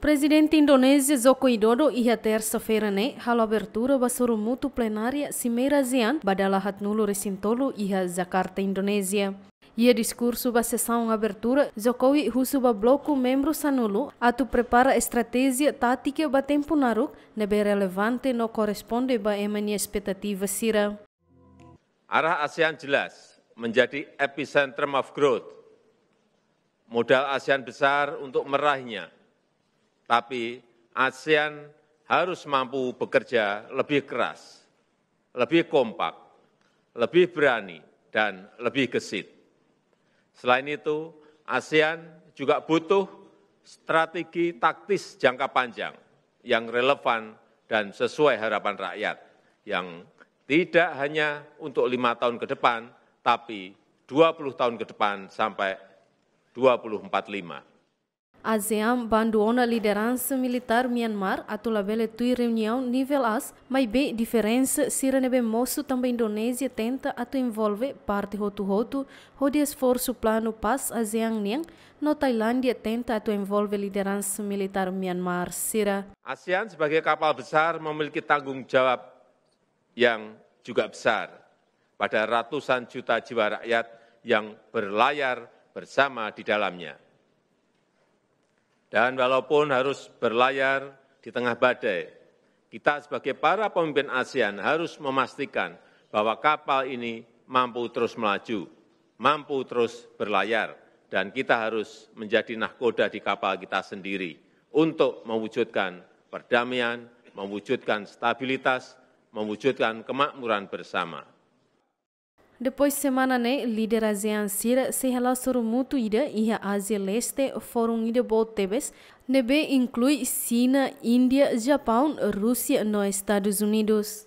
Presiden Indonesia Joko Widodo ia terça-feira hal abertura basuru mutu plenaria Cimeira ASEAN badala Nulu resintolu ia Jakarta, Indonesia. Ia diskursu ba saung abertura, Jokowi husu ba bloku membro sanulu atu prepara strategi tatike ba tempu naruk nebe relevante no koresponde ba emani ekspektatif sira. Arah ASEAN jelas menjadi epicentrum of growth. Modal ASEAN besar untuk merahnya tapi asean harus mampu bekerja lebih keras, lebih kompak, lebih berani, dan lebih gesit. Selain itu, ASEAN juga butuh strategi taktis jangka panjang yang relevan dan sesuai harapan rakyat, yang tidak hanya untuk lima tahun ke depan, tapi 20 tahun ke depan sampai 2045. ASEAN abandona a liderança militar Myanmar atu labele tui reunião nível AS, mai be diferença sira nebe mosu tamba Indonesia tenta atu envolve parte hotu ho di esforço plano pas ASEAN nien, no Tailândia tenta atu envolve liderança militar Myanmar sira. ASEAN sebagai kapal besar memiliki tanggung jawab yang juga besar pada ratusan juta jiwa rakyat yang berlayar bersama di dalamnya dan walaupun harus berlayar di tengah badai, kita sebagai para pemimpin ASEAN harus memastikan bahwa kapal ini mampu terus melaju, mampu terus berlayar, dan kita harus menjadi nahkoda di kapal kita sendiri untuk mewujudkan perdamaian, mewujudkan stabilitas, mewujudkan kemakmuran bersama. Depois semana ne né, líder ASEAN sira se relacionou muito ida e a Ásia Leste foram ida botebes. Nebe inclui China, Índia, Japão, Rússia e Estados Unidos.